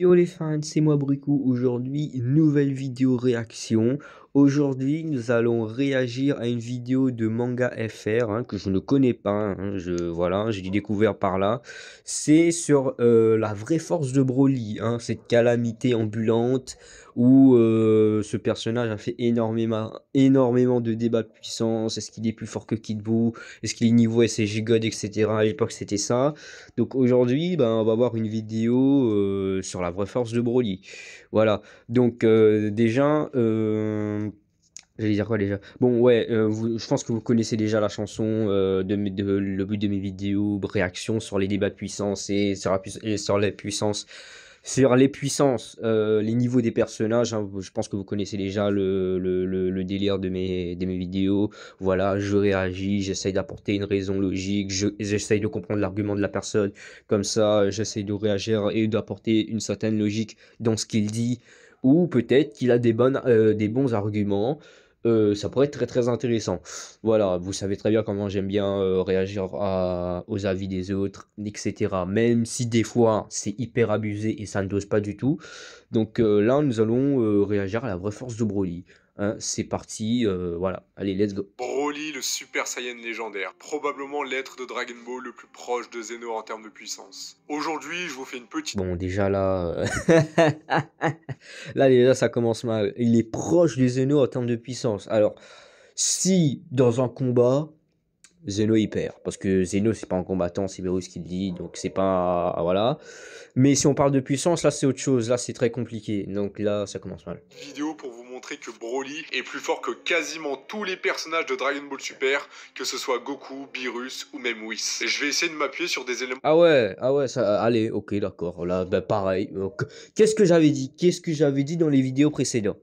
Yo les fans, c'est moi Bricou. Aujourd'hui, nouvelle vidéo réaction. Aujourd'hui, nous allons réagir à une vidéo de Manga FR hein, que je ne connais pas. Hein, je voilà, j'ai découvert par là. C'est sur euh, la vraie force de Broly, hein, cette calamité ambulante où euh, ce personnage a fait énormément, énormément de débats de puissance. Est-ce qu'il est plus fort que Kid Buu Est-ce qu'il est niveau SCG God, etc. À l'époque, c'était ça. Donc aujourd'hui, ben, on va voir une vidéo euh, sur la vraie force de Broly. Voilà. Donc euh, déjà. J'allais dire quoi déjà Bon, ouais, je pense que vous connaissez déjà la chanson, de, le but de mes vidéos, Réaction sur les débats de puissance et sur et sur la puissance sur les puissances, euh, les niveaux des personnages, hein, je pense que vous connaissez déjà le, délire de mes, mes vidéos. Voilà, je réagis, j'essaye d'apporter une raison logique, j'essaye de comprendre l'argument de la personne. Comme ça, j'essaye de réagir et d'apporter une certaine logique dans ce qu'il dit. Ou peut-être qu'il a des, bonnes, euh, des bons arguments euh, ça pourrait être très très intéressant. Voilà, vous savez très bien comment j'aime bien euh, réagir à, aux avis des autres, etc. Même si des fois c'est hyper abusé et ça ne dose pas du tout. Donc euh, là, nous allons réagir à la vraie force de Broly. Hein, c'est parti, euh, voilà, allez, let's go. Broly, le Super Saiyan légendaire, probablement l'être de Dragon Ball le plus proche de Zeno en termes de puissance. Aujourd'hui, je vous fais une petite. Bon, déjà là, euh, là déjà ça commence mal. Il est proche de Zeno en termes de puissance. Alors, si dans un combat, Zeno il perd, parce que Zeno c'est pas un combattant, c'est Beerus qui le dit, donc c'est pas voilà. Mais si on parle de puissance, là c'est autre chose, là c'est très compliqué, donc là ça commence mal. Vidéo que Broly est plus fort que quasiment tous les personnages de Dragon Ball Super, que ce soit Goku, Beerus ou même Whis. je vais essayer de m'appuyer sur des éléments. Ah ouais, ah ouais, ça, allez, ok, d'accord. Là, bah pareil. Qu'est-ce que j'avais dit Qu'est-ce que j'avais dit dans les vidéos précédentes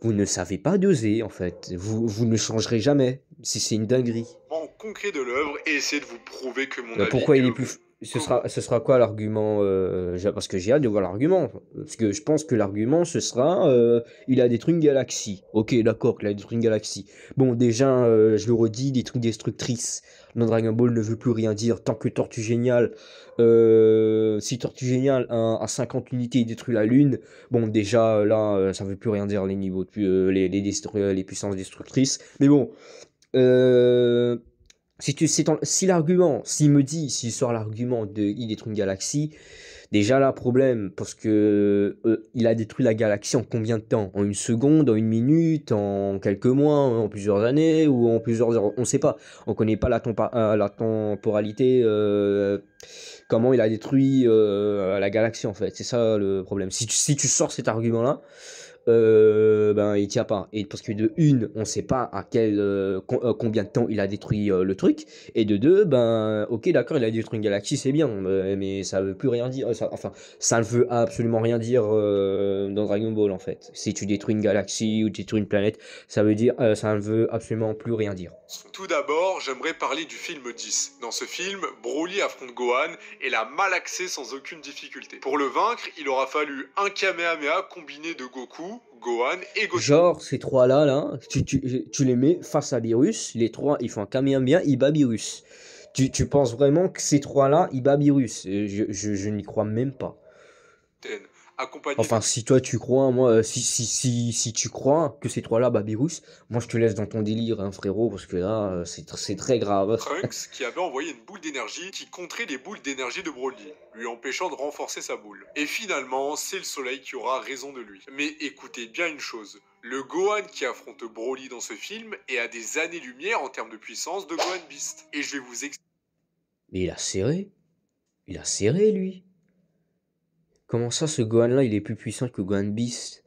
vous ne savez pas doser en fait. Vous, vous ne changerez jamais si c'est une dinguerie. En concret de l'œuvre et essayer de vous prouver que mon bah, Pourquoi il est plus ce sera, ce sera quoi l'argument euh, Parce que j'ai hâte de voir l'argument. Parce que je pense que l'argument, ce sera euh, il a détruit une galaxie. Ok, d'accord, il a détruit une galaxie. Bon, déjà, euh, je le redis, détruit destructrice. dans Dragon Ball ne veut plus rien dire. Tant que Tortue Géniale, si Tortue génial à, 50 unités il détruit la Lune, bon, déjà, là, ça ne veut plus rien dire les niveaux, les, les, les puissances destructrices. Mais bon. Euh si, tu, si, l'argument, s'il me dit, s'il sort l'argument de il détruit une galaxie, déjà là, problème, parce que euh, il a détruit la galaxie en combien de temps En une seconde, en une minute, en quelques mois, en plusieurs années ou en plusieurs heures On ne sait pas. On ne connaît pas la, euh, la temporalité, euh, comment il a détruit la galaxie en fait. C'est ça le problème. Si si tu sors cet argument-là, euh, ben, il tient pas. Et parce que de une, on sait pas à quel, euh, euh, combien de temps il a détruit le truc. Et de deux, ben, ok, d'accord, il a détruit une galaxie, c'est bien, mais ça veut plus rien dire. Ça, enfin, ça ne veut absolument rien dire dans Dragon Ball en fait. Si tu détruis une galaxie ou tu détruis une planète, ça veut dire, ça ne veut absolument plus rien dire. Tout d'abord, j'aimerais parler du film 10. Dans ce film, Broly affronte Gohan et l'a malaxé sans aucune difficulté. Pour le vaincre, il aura fallu un Kamehameha combiné de Goku Gohan et Gohan Genre, ces trois-là, là, tu, les mets face à Virus, les trois, ils font un camion bien, ils battent Virus. Tu, penses vraiment que ces trois-là, ils battent Virus euh, Je, je n'y crois même pas. Enfin, si toi tu crois, moi, euh, si, si, si, si tu crois que ces trois-là, Babirus, moi je te laisse dans ton délire, hein, frérot, parce que là, euh, c'est très grave. Trunks qui avait envoyé une boule d'énergie qui contrait les boules d'énergie de Broly, lui empêchant de renforcer sa boule. Et finalement, c'est le soleil qui aura raison de lui. Mais écoutez bien une chose. Le Gohan qui affronte Broly dans ce film est à des années-lumière en termes de puissance de Gohan Beast. Et je vais vous expliquer. Mais il a serré. Il a serré, lui. Comment ça, ce Gohan là, il est plus puissant que Gohan Beast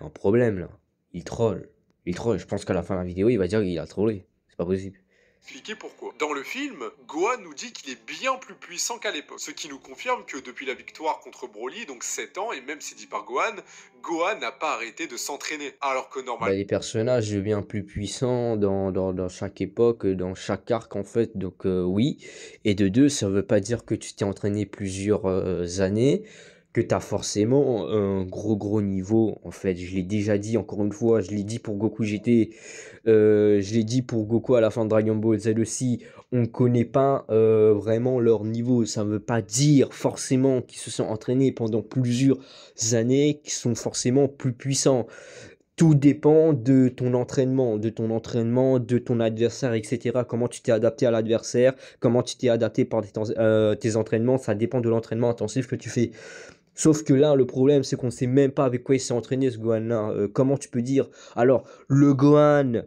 Un problème là. Il troll. Il troll. Je pense qu'à la fin de la vidéo, il va dire qu'il a trollé. C'est pas possible expliquer pourquoi. Dans le film, Gohan nous dit qu'il est bien plus puissant qu'à l'époque, ce qui nous confirme que depuis la victoire contre Broly, donc 7 ans, et même c'est dit par Gohan, Gohan n'a pas arrêté de s'entraîner, alors que normalement... Bah, les personnages bien plus puissants dans, chaque époque, dans chaque arc en fait, donc euh, oui. Et de deux, ça veut pas dire que tu t'es entraîné plusieurs euh, années que tu as forcément un gros gros niveau. En fait, je l'ai déjà dit encore une fois, je l'ai dit pour Goku GT, euh, je l'ai dit pour Goku à la fin de Dragon Ball Z aussi. On connaît pas euh, vraiment leur niveau. Ça ne veut pas dire forcément qu'ils se sont entraînés pendant plusieurs années, qu'ils sont forcément plus puissants. Tout dépend de ton entraînement, de ton entraînement, de ton adversaire, etc. Comment tu t'es adapté à l'adversaire, comment tu t'es adapté par tes euh, entraînements, ça dépend de l'entraînement intensif que tu fais. Sauf que là, le problème, c'est qu'on ne sait même pas avec quoi il s'est entraîné, ce Gohan-là. Euh, comment tu peux dire Alors, le Gohan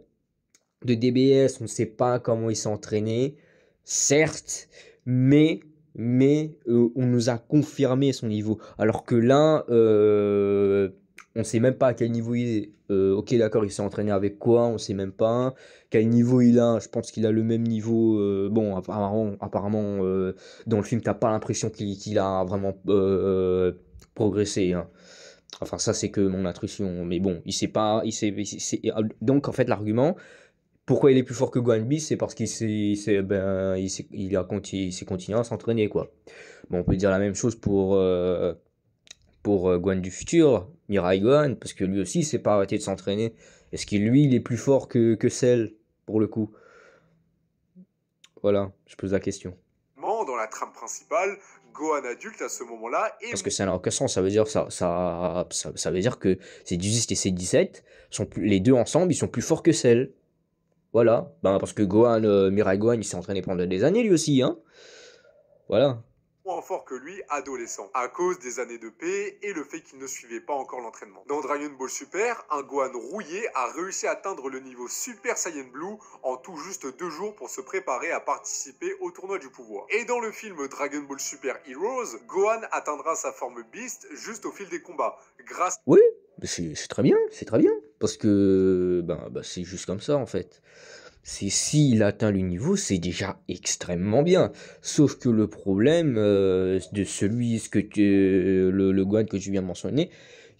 de DBS, on ne sait pas comment il s'est entraîné, certes, mais mais euh, on nous a confirmé son niveau. Alors que là, euh, on sait même pas à quel niveau il est. Euh, ok, d'accord, il s'est entraîné avec quoi On sait même pas. Quel niveau il a Je pense qu'il a le même niveau. Euh, bon, apparemment, euh, dans le film, t'as pas l'impression qu'il a vraiment progressé. Hein. Enfin, ça, c'est que mon intuition. Mais bon, il sait pas. Il sait, donc, en fait, l'argument. Pourquoi il est plus fort que Guanbi C'est parce qu'il s'est eh ben, a continué, à s'entraîner. quoi. on peut dire la même chose pour pour euh, Guan du futur, Mirai Guan, parce que lui aussi s'est pas arrêté de s'entraîner. Est-ce qu'il lui, il est plus fort que, que pour le coup Voilà, je pose la question. Dans la trame principale, Gohan adulte à ce moment-là. Et... Parce que c'est un aucun ça veut dire, ça, ça, veut dire que c'est 18 et C17, sont les deux ensemble, ils sont plus forts que celle Voilà, ben, parce que Gohan, euh, Mirai Gohan, il s'est entraîné pendant des années lui aussi. Hein. Voilà moins fort que lui adolescent, à cause des années de paix et le fait qu'il ne suivait pas encore l'entraînement. Dans Dragon Ball Super, un Gohan rouillé a réussi à atteindre le niveau Super Saiyan Blue en tout juste deux jours pour se préparer à participer au tournoi du pouvoir. Et dans le film Dragon Ball Super Heroes, Gohan atteindra sa forme Beast juste au fil des combats, grâce... Oui, c'est très bien, c'est très bien, parce que ben, bah, c'est juste comme ça en fait c'est s'il atteint le niveau, c'est déjà extrêmement bien. Sauf que le problème euh, de celui, ce que le, le Guan que tu viens de mentionner,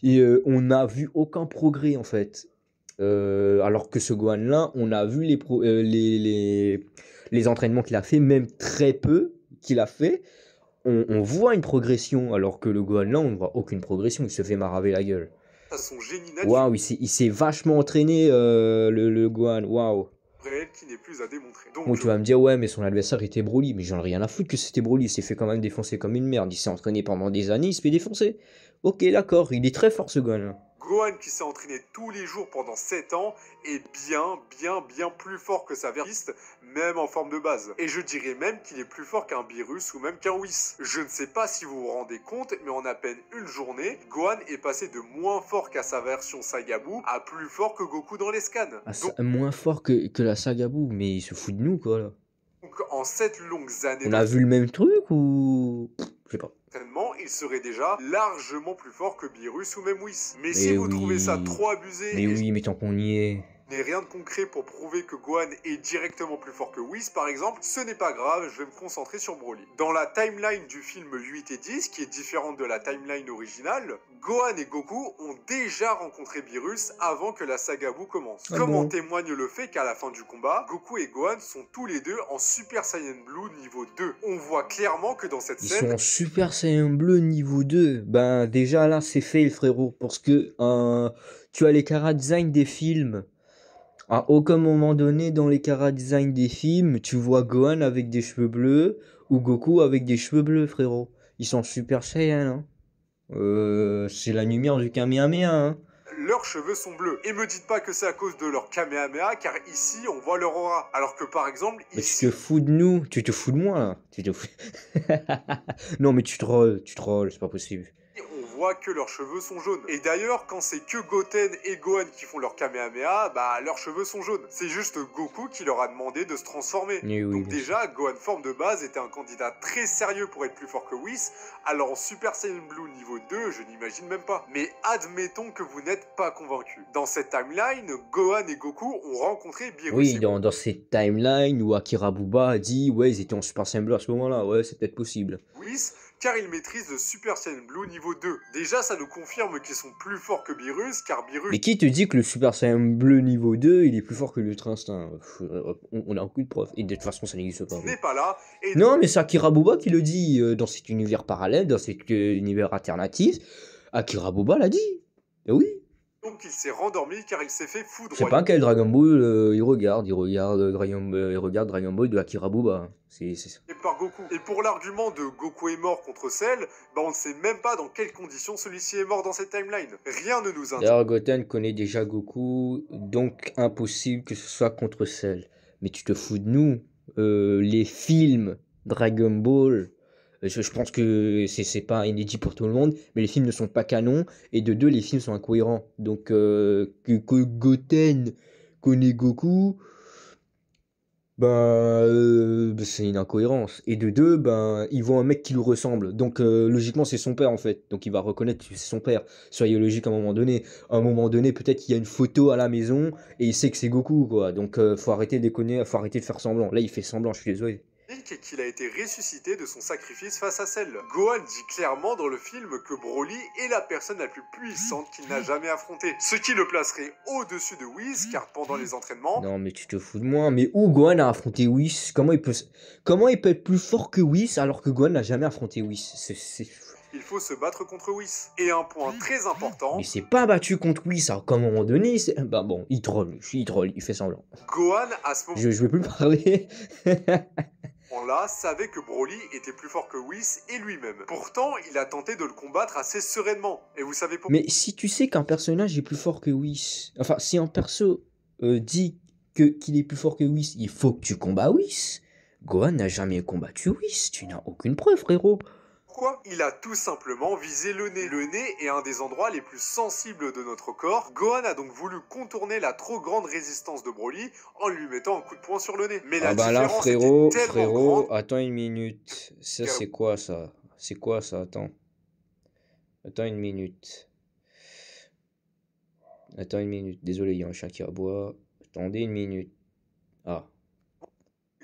et, euh, on n'a vu aucun progrès en fait. Euh, alors que ce Guan là, on a vu les, les, les, entraînements qu'il a fait, même très peu qu'il a fait. On, voit une progression, alors que le Guan là, on ne voit aucune progression. Il se fait maraver la gueule. Ah, waouh, il s'est vachement entraîné le, le Guan. Waouh qui n'est plus à démontrer. Donc, tu euh, vas me dire, ouais, mais son adversaire était Broly, mais j'en ai rien à foutre que c'était Broly, il s'est fait quand même défoncer comme une merde, il s'est entraîné pendant des années, il se fait défoncer. Ok, d'accord, il est très fort ce gars Gohan qui s'est entraîné tous les jours pendant 7 ans est bien, bien, bien plus fort que sa vertiste, même en forme de base. Et je dirais même qu'il est plus fort qu'un virus ou même qu'un WIS. Je ne sais pas si vous vous rendez compte, mais en à peine une journée, Gohan est passé de moins fort qu'à sa version Sagabou à plus fort que Goku dans les scans. Ah, moins fort que, que la sagabou, mais il se fout de nous quoi là. Donc en 7 longues années... On a vu le même truc ou... Je sais pas il serait déjà largement plus fort que Virus ou même Whis. Mais, si vous trouvez ça trop abusé... Mais oui, mais tant qu'on y est rien de concret pour prouver que Gohan est directement plus fort que Whis par exemple, ce n'est pas grave, je vais me concentrer sur Broly. Dans la timeline du film 8 et 10, qui est différente de la timeline originale, Gohan et Goku ont déjà rencontré Beerus avant que la saga Wu commence. Ah Comme en témoigne le fait qu'à la fin du combat, Goku et Gohan sont tous les deux en Super Saiyan Blue niveau 2. On voit clairement que dans cette scène... Ils sont en Super Saiyan Blue niveau 2. Ben déjà là c'est fait frérot, parce que euh, tu as les chara des films à aucun moment donné dans les chara-design des films, tu vois Gohan avec des cheveux bleus ou Goku avec des cheveux bleus, frérot. Ils sont super saiyans, hein. Euh, c'est la lumière du Kamehameha, hein. Leurs cheveux sont bleus. Et me dites pas que c'est à cause de leur Kamehameha, car ici, on voit leur aura. Alors que par exemple. Mais tu te fous de nous, tu te fous de moi, là. Tu non, mais tu trolls, tu trolls, c'est pas possible que leurs cheveux sont jaunes. Et d'ailleurs, quand c'est que Goten et Gohan qui font leur Kamehameha, bah leurs cheveux sont jaunes. C'est juste Goku qui leur a demandé de se transformer. Donc déjà, Gohan forme de base était un candidat très sérieux pour être plus fort que Whis, alors en Super Saiyan Blue niveau 2, je n'imagine même pas. Mais admettons que vous n'êtes pas convaincu. Dans cette timeline, Gohan et Goku ont rencontré Beerus. Oui, dans, dans cette timeline où Akira Buba a dit ouais, ils étaient en Super Saiyan Blue à ce moment-là, ouais, c'est peut-être possible. Whis car il maîtrise le Super Saiyan Blue niveau 2 déjà ça nous confirme qu'ils sont plus forts que Beerus, car Beerus... Mais qui te dit que le Super Saiyan bleu niveau 2, il est plus fort que le Instinct On n'a aucune preuve, et de toute façon ça n'existe pas. Ce n'est pas là, Non, mais c'est Akira Boba qui le dit euh, dans cet univers parallèle, dans cet euh, univers alternatif. Akira Boba l'a dit, et eh oui donc il s'est rendormi car il s'est fait foudroyer. Je sais pas quel Dragon Ball euh, il regarde, il regarde euh, Dragon, regarde Ball de Akira Buba. C'est ça. Et pour l'argument de Goku est mort contre Cell, bah on ne sait même pas dans quelles conditions celui-ci est mort dans cette timeline. Rien ne nous indique. D'ailleurs Goten connaît déjà Goku, donc impossible que ce soit contre Cell. Mais tu te fous de nous, euh, les films Dragon Ball euh, je, pense que c'est pas inédit pour tout le monde, mais les films ne sont pas canons, et de deux, les films sont incohérents. Donc, euh, que, Goten connaît Goku, ben, c'est une incohérence. Et de deux, ben, il voit un mec qui lui ressemble. Donc, logiquement, c'est son père, en fait. Donc, il va reconnaître que c'est son père. Soyez logique à un moment donné. À un moment donné, peut-être qu'il y a une photo à la maison et il sait que c'est Goku, quoi. Donc, faut arrêter de déconner, faut arrêter de faire semblant. Là, il fait semblant, je suis désolé et qu'il a été ressuscité de son sacrifice face à celle. Gohan dit clairement dans le film que Broly est la personne la plus puissante qu'il n'a jamais affrontée, ce qui le placerait au-dessus de Whis car pendant les entraînements... Non mais tu te fous de moi, mais où Gohan a affronté Whis Comment il peut comment il peut être plus fort que Whis alors que Gohan n'a jamais affronté Whis C'est il faut se battre contre Whis. Et un point très important. Il s'est pas battu contre Whis, à un moment donné, c'est. Bah bon, il troll, il troll, il fait semblant. Gohan, à ce moment. Je, je vais plus parler. là savait que Broly était plus fort que Whis et lui-même. Pourtant, il a tenté de le combattre assez sereinement. Et vous savez pourquoi Mais si tu sais qu'un personnage est plus fort que Whis, enfin si un perso euh, dit que qu'il est plus fort que Whis, il faut que tu combats Whis. Gohan n'a jamais combattu Whis, tu n'as aucune preuve, frérot. Il a tout simplement visé le nez. Le nez est un des endroits les plus sensibles de notre corps. Gohan a donc voulu contourner la trop grande résistance de Broly en lui mettant un coup de poing sur le nez. Mais ah la bah là, frérot, frérot, attends une minute. Ça c'est quoi ça C'est quoi ça Attends. Attends une minute. Attends une minute. Désolé, il y a un chat qui aboie. Attendez une minute. Ah.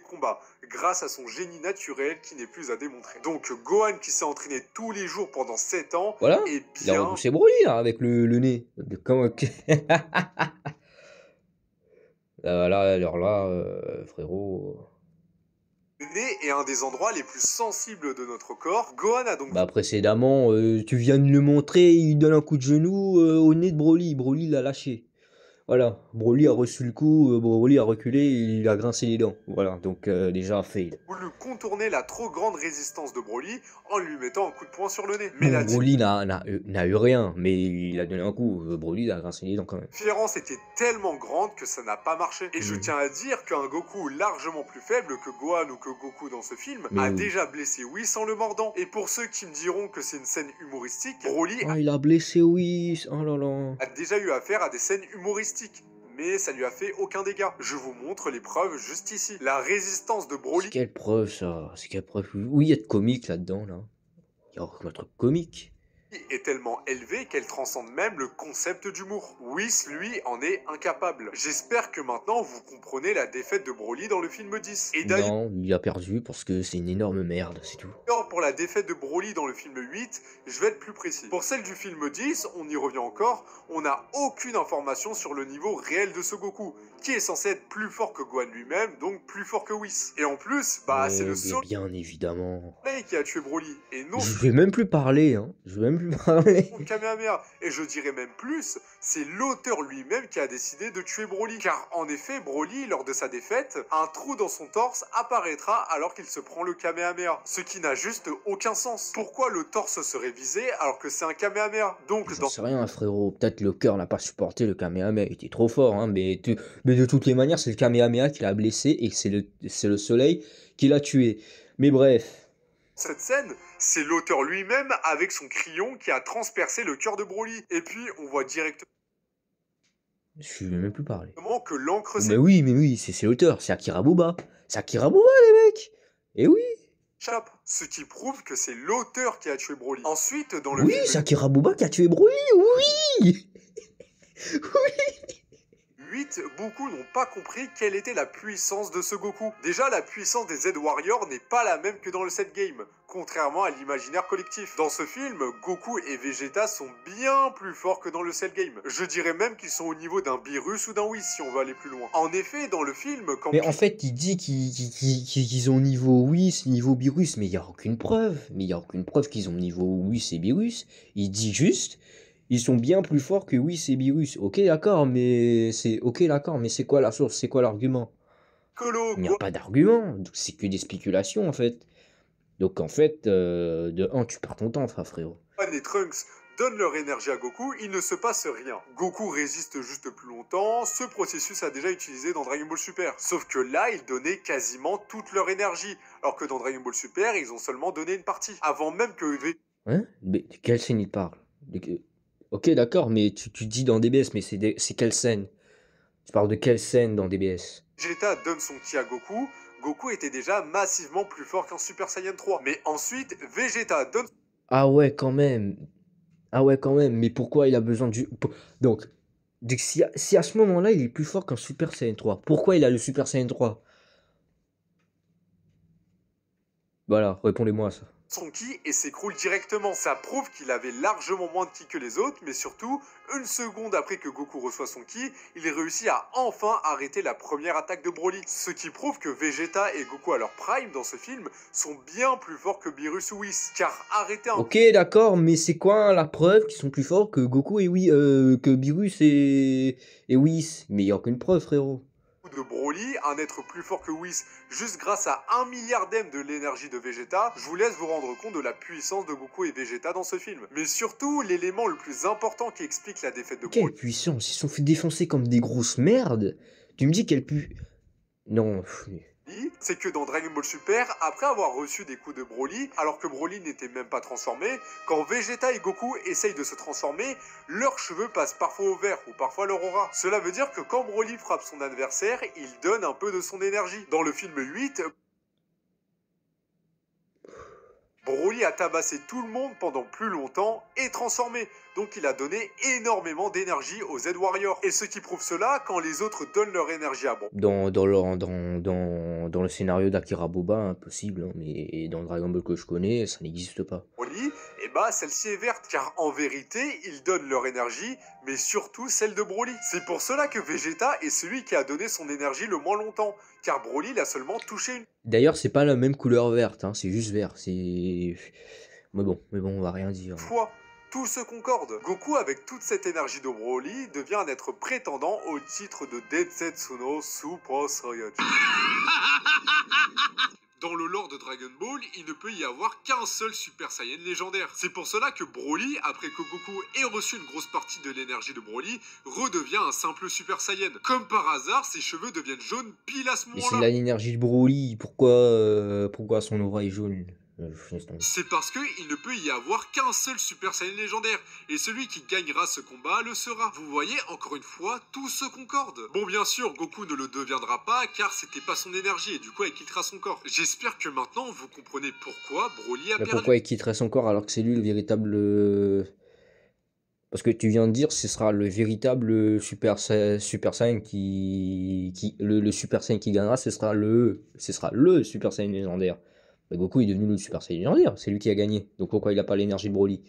Combat grâce à son génie naturel qui n'est plus à démontrer. Donc Gohan qui s'est entraîné tous les jours pendant 7 ans voilà. et bien... Il a repoussé Broly hein, avec le, nez. Comment... là, ah, là, alors là, euh, frérot... Le nez est un des endroits les plus sensibles de notre corps. Gohan a donc... Bah précédemment, euh, tu viens de le montrer, il donne un coup de genou euh, au nez de Broly. Broly l'a lâché. Voilà, Broly a reçu le coup, euh, Broly a reculé, il a grincé les dents. Voilà, donc euh, déjà fail. lui contournez la trop grande résistance de Broly en lui mettant un coup de poing sur le nez. Mais Broly euh, n'a eu, rien, mais il a donné un coup. Broly a grincé les dents quand même. Différence était tellement grande que ça n'a pas marché. Et je mm. tiens à dire qu'un Goku largement plus faible que Gohan ou que Goku dans ce film a déjà blessé Whis en le mordant. Et pour ceux qui me diront que c'est une scène humoristique, Broly. a... Ah, il a blessé Whis, oh là là. A déjà eu affaire à des scènes humoristiques mais ça lui a fait aucun dégât. Je vous montre les preuves juste ici. La résistance de Broly. Quelle preuve ça C'est quelle preuve Oui, il y a de comique là-dedans là. Il y a un truc comique est tellement élevée qu'elle transcende même le concept d'humour. Whis, lui, en est incapable. J'espère que maintenant vous comprenez la défaite de Broly dans le film 10. Et non, il a perdu parce que c'est une énorme merde, c'est tout. Alors, Pour la défaite de Broly dans le film 8, je vais être plus précis. Pour celle du film 10, on y revient encore, on n'a aucune information sur le niveau réel de ce Goku, qui est censé être plus fort que Gohan lui-même, donc plus fort que Whis. Et en plus, bah c'est le seul... Bien évidemment. ...qui a tué Broly, et non... Je vais même plus parler, hein. Je vais même Et je dirais même plus, c'est l'auteur lui-même qui a décidé de tuer Broly. Car en effet, Broly, lors de sa défaite, un trou dans son torse apparaîtra alors qu'il se prend le Kamehameha. Ce qui n'a juste aucun sens. Pourquoi le torse serait visé alors que c'est un Kamehameha Donc, dans... sais rien, frérot. Peut-être le cœur n'a pas supporté le Kamehameha. Il était trop fort, hein. Mais, mais de toutes les manières, c'est le Kamehameha qui l'a blessé et c'est le... le soleil qui l'a tué. Mais bref, cette scène, c'est l'auteur lui-même avec son crayon qui a transpercé le cœur de Broly. Et puis, on voit directement. Je vais même plus parler. Comment que l'encre. Mais oui, mais oui, c'est l'auteur, c'est Akira Boba. C'est Akira Boba, les mecs Et eh oui ce qui prouve que c'est l'auteur qui a tué Broly. Ensuite, dans le. Oui, c'est Akira Boba qui a tué Broly, oui Oui beaucoup n'ont pas compris quelle était la puissance de ce Goku. Déjà, la puissance des Z-Warriors n'est pas la même que dans le set game, contrairement à l'imaginaire collectif. Dans ce film, Goku et Vegeta sont bien plus forts que dans le Cell Game. Je dirais même qu'ils sont au niveau d'un Beerus ou d'un Whis si on veut aller plus loin. En effet, dans le film, quand... Mais en fait, il dit qu'ils ont niveau Whis, niveau Beerus, mais il n'y a aucune preuve. Mais il n'y a aucune preuve qu'ils ont niveau Whis et Beerus. Il dit juste ils sont bien plus forts que oui, c'est virus. Ok, d'accord, mais c'est ok, d'accord, mais c'est quoi la source C'est quoi l'argument Il n'y a pas d'argument, c'est que des spéculations en fait. Donc en fait, euh, de tu perds ton temps, frérot. Les Trunks donnent leur énergie à Goku, il ne se passe rien. Goku résiste juste plus longtemps, ce processus a déjà été utilisé dans Dragon Ball Super. Sauf que là, ils donnaient quasiment toute leur énergie, alors que dans Dragon Ball Super, ils ont seulement donné une partie, avant même que... Hein Mais de quel scène il parle Ok, d'accord, mais tu, dis dans DBS, mais c'est quelle scène Tu parles de quelle scène dans DBS Vegeta donne son ki à Goku. Goku était déjà massivement plus fort qu'en Super Saiyan 3. Mais ensuite, Vegeta donne. Ah ouais, quand même. Ah ouais, quand même. Mais pourquoi il a besoin du. Donc, si, si à ce moment-là, il est plus fort qu'en Super Saiyan 3, pourquoi il a le Super Saiyan 3 Voilà, répondez-moi à ça son ki et s'écroule directement. Ça prouve qu'il avait largement moins de ki que les autres, mais surtout, une seconde après que Goku reçoit son ki, il réussit à enfin arrêter la première attaque de Broly. Ce qui prouve que Vegeta et Goku à leur prime dans ce film sont bien plus forts que Beerus ou Whis, car arrêter un... Ok, d'accord, mais c'est quoi hein, la preuve qu'ils sont plus forts que Goku et oui, euh, que Beerus et, et Whis Mais il aucune preuve, frérot de Broly, un être plus fort que Whis, juste grâce à un milliard milliardème de l'énergie de Vegeta, je vous laisse vous rendre compte de la puissance de Goku et Vegeta dans ce film. Mais surtout, l'élément le plus important qui explique la défaite de Goku. Quelle puissance Ils sont fait défoncer comme des grosses merdes Tu me dis quelle pu... Non, c'est que dans Dragon Ball Super, après avoir reçu des coups de Broly, alors que Broly n'était même pas transformé, quand Vegeta et Goku essayent de se transformer, leurs cheveux passent parfois au vert ou parfois leur aura. Cela veut dire que quand Broly frappe son adversaire, il donne un peu de son énergie. Dans le film 8, Broly a tabassé tout le monde pendant plus longtemps et transformé, donc il a donné énormément d'énergie aux Z-Warriors. Et ce qui prouve cela quand les autres donnent leur énergie à Broly. Dans, dans, le, scénario d'Akira Boba, impossible, hein, mais dans le Dragon Ball que je connais, ça n'existe pas bah celle-ci est verte, car en vérité, ils donnent leur énergie, mais surtout celle de Broly. C'est pour cela que Vegeta est celui qui a donné son énergie le moins longtemps, car Broly l'a seulement touché D'ailleurs, c'est pas la même couleur verte, hein, c'est juste vert, c'est. Mais bon, mais bon, on va rien dire. Fois. Tout se concorde. Goku, avec toute cette énergie de Broly, devient un être prétendant au titre de Densetsu no Super Saiyajin dans le lore de Dragon Ball, il ne peut y avoir qu'un seul Super Saiyan légendaire. C'est pour cela que Broly, après que Goku ait reçu une grosse partie de l'énergie de Broly, redevient un simple Super Saiyan. Comme par hasard, ses cheveux deviennent jaunes pile à ce moment-là. Mais c'est l'énergie de Broly, pourquoi, euh, pourquoi son aura est jaune euh, c'est parce qu'il ne peut y avoir qu'un seul Super Saiyan légendaire, et celui qui gagnera ce combat le sera. Vous voyez, encore une fois, tout se concorde. Bon, bien sûr, Goku ne le deviendra pas, car c'était pas son énergie, et du coup, il quittera son corps. J'espère que maintenant, vous comprenez pourquoi Broly a perdu. perdu. Pourquoi il quitterait son corps alors que c'est lui le véritable... Euh, parce que tu viens de dire, ce sera le véritable Super, Saiyan qui... le, le Super Saiyan qui gagnera, ce sera le, ce sera le Super Saiyan légendaire. Mais Goku est devenu le Super Saiyan c'est lui qui a gagné. Donc pourquoi il n'a pas l'énergie de Broly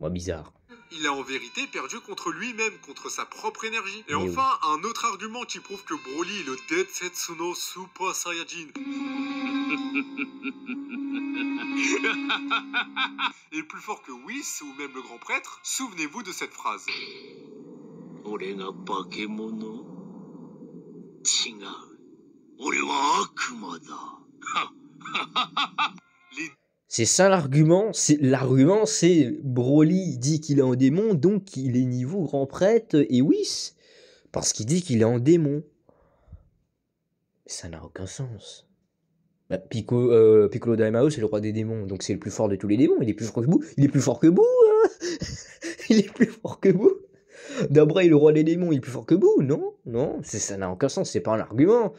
Moi, bizarre. Il a en vérité perdu contre lui-même, contre sa propre énergie. Et enfin, un autre argument qui prouve que Broly est le dead Setsuno Super Saiyajin. Et plus fort que Whis ou même le grand prêtre, souvenez-vous de cette phrase. C'est ça l'argument. C'est l'argument, c'est Broly dit qu'il est en démon, donc il est niveau grand prêtre et oui, parce qu'il dit qu'il est en démon. Ça n'a aucun sens. Bah, Pico, euh, Piccolo Daimao, c'est le roi des démons, donc c'est le plus fort de tous les démons. Il est plus fort que vous Il est plus fort que vous il est plus fort que Bou. Hein. D'après le roi des démons, il est plus fort que vous non Non, ça n'a aucun sens. C'est pas un argument.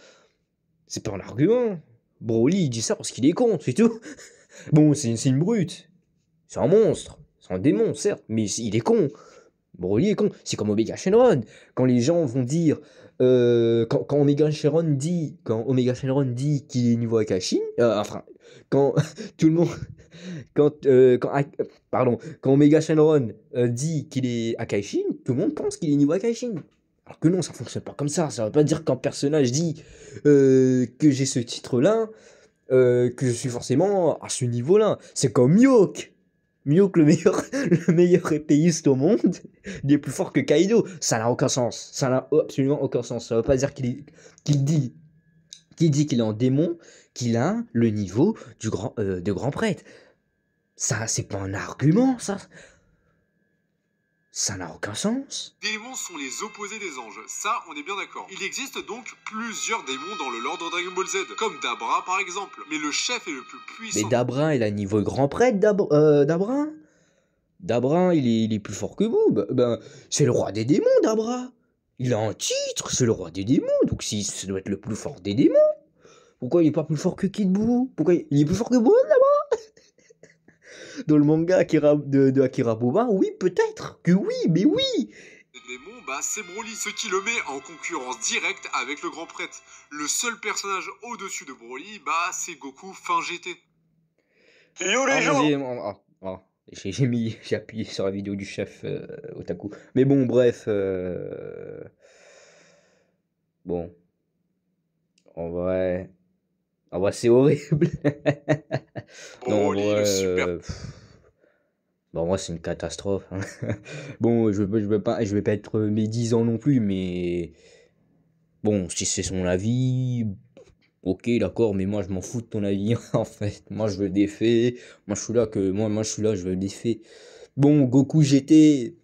C'est pas un argument. Broly, il dit ça parce qu'il est con, c'est tout. Bon, c'est une, une brute. C'est un monstre. C'est un démon, certes, mais il est con. Broly est con. C'est comme Omega Shenron. Quand les gens vont dire. Euh, quand, Omega Shenron dit. Quand Omega Shenron dit qu'il est niveau Akashin. Euh, enfin, quand tout le monde. Quand, euh, quand, pardon, quand Omega Shenron dit qu'il est Akaishin, tout le monde pense qu'il est niveau Akaishin. Alors que non, ça fonctionne pas comme ça. Ça veut pas dire qu'un personnage dit euh, que j'ai ce titre-là, euh, que je suis forcément à ce niveau-là. C'est comme Miok Myok, le meilleur, le meilleur épéiste au monde, il est plus fort que Kaido. Ça n'a aucun sens. Ça n'a absolument aucun sens. Ça veut pas dire qu'il dit qu'il dit qu'il est en démon, qu'il a le niveau du grand, euh, de grand prêtre. Ça, c'est pas un argument, ça. Ça n'a aucun sens. Démons sont les opposés des anges, ça on est bien d'accord. Il existe donc plusieurs démons dans le lore Dragon Ball Z, comme Dabra par exemple, mais le chef est le plus puissant. Mais Dabra, est à niveau grand prêtre, euh, Dabra, Dabra il est, plus fort que vous. Ben, c'est le roi des démons, Dabra. Il a un titre, c'est le roi des démons, donc si ça doit être le plus fort des démons. Pourquoi il n'est pas plus fort que Kid Pourquoi il est plus fort que Buu, Dabra dans le manga de, Akira Boba Oui, peut-être que oui, mais oui Démon, bah c'est Broly, ce qui le met en concurrence directe avec le grand prêtre. Le seul personnage au-dessus de Broly, bah c'est Goku fin GT. Yo les ah, gens oh, j'ai mis, j'ai appuyé sur la vidéo du chef euh, Otaku. Mais bon, bref. Euh, bon. En vrai, ah bah c'est horrible. Oh, non, bon, moi euh, bah, c'est une catastrophe. Hein. bon, je ne vais, pas, je vais pas être médisant non plus, mais bon, si c'est son avis, ok, d'accord, mais moi je m'en fous de ton avis en fait. Moi je veux des faits. Moi je suis là que moi, moi je suis là, je veux des faits. Bon, Goku GT,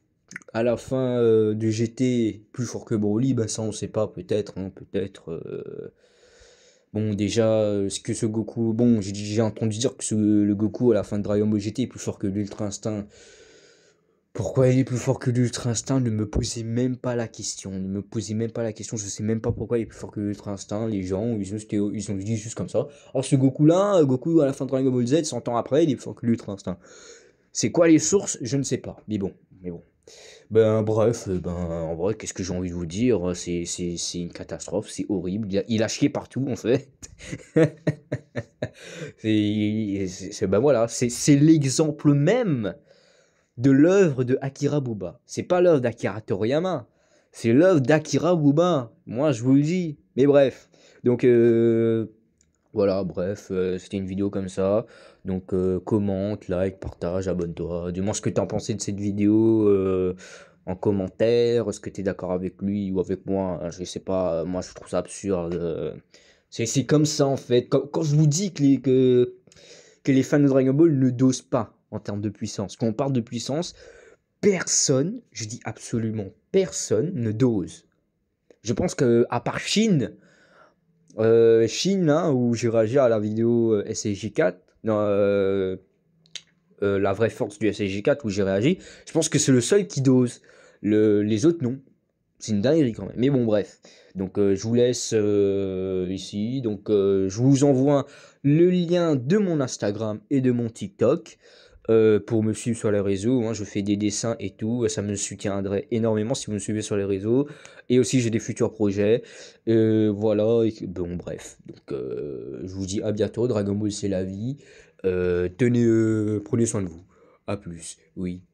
à la fin de euh, du GT, plus fort que Broly, bah ça on sait pas, peut-être, hein, peut-être. Euh, Bon, déjà, euh, ce que ce Goku. Bon, j'ai entendu dire que le Goku à la fin de Dragon Ball GT est plus fort que l'Ultra Instinct. Pourquoi il est plus fort que l'Ultra Instinct Ne me posez même pas la question. Ne me posez même pas la question. Je sais même pas pourquoi il est plus fort que l'Ultra Instinct. Les gens, ils ont, ils ont dit juste comme ça. Alors, ce Goku-là, euh, Goku à la fin de Dragon Ball Z, 100 ans après, il est plus fort que l'Ultra Instinct. C'est quoi les sources Je ne sais pas. Mais bon, mais bon. Ben bref, ben en vrai, qu'est-ce que j'ai envie de vous dire C'est une catastrophe, c'est horrible. Il a, chier partout en fait. c'est ben voilà, c'est l'exemple même de l'œuvre de Akira Ce C'est pas l'œuvre d'Akira Toriyama, c'est l'œuvre d'Akira Buba. Moi, je vous le dis. Mais bref, donc euh, voilà, bref, euh, c'était une vidéo comme ça. Donc euh, commente, like, partage, abonne-toi. Dis-moi ce que tu as pensé de cette vidéo euh, en commentaire. Est-ce que tu es d'accord avec lui ou avec moi euh, Je ne sais pas, moi je trouve ça absurde. C'est comme ça en fait. Quand, je vous dis que les, que, les fans de Dragon Ball ne dosent pas en termes de puissance, quand on parle de puissance, personne, je dis absolument personne, ne dose. Je pense que à part Chine, Chine, hein, où j'ai réagi à la vidéo SSJ4, euh, euh, la vraie force du SCG4 où j'ai réagi, je pense que c'est le seul qui dose. les autres, non. C'est une dinguerie quand même. Mais bon, bref. Donc, euh, je vous laisse ici. Donc, je vous envoie le lien de mon Instagram et de mon TikTok. Euh, pour me suivre sur les réseaux. Hein, je fais des dessins et tout. Ça me soutiendrait énormément si vous me suivez sur les réseaux. Et aussi, j'ai des futurs projets. Euh, voilà. bon, bref. Euh, je vous dis à bientôt. Dragon Ball, c'est la vie. tenez, prenez soin de vous. À plus. Oui.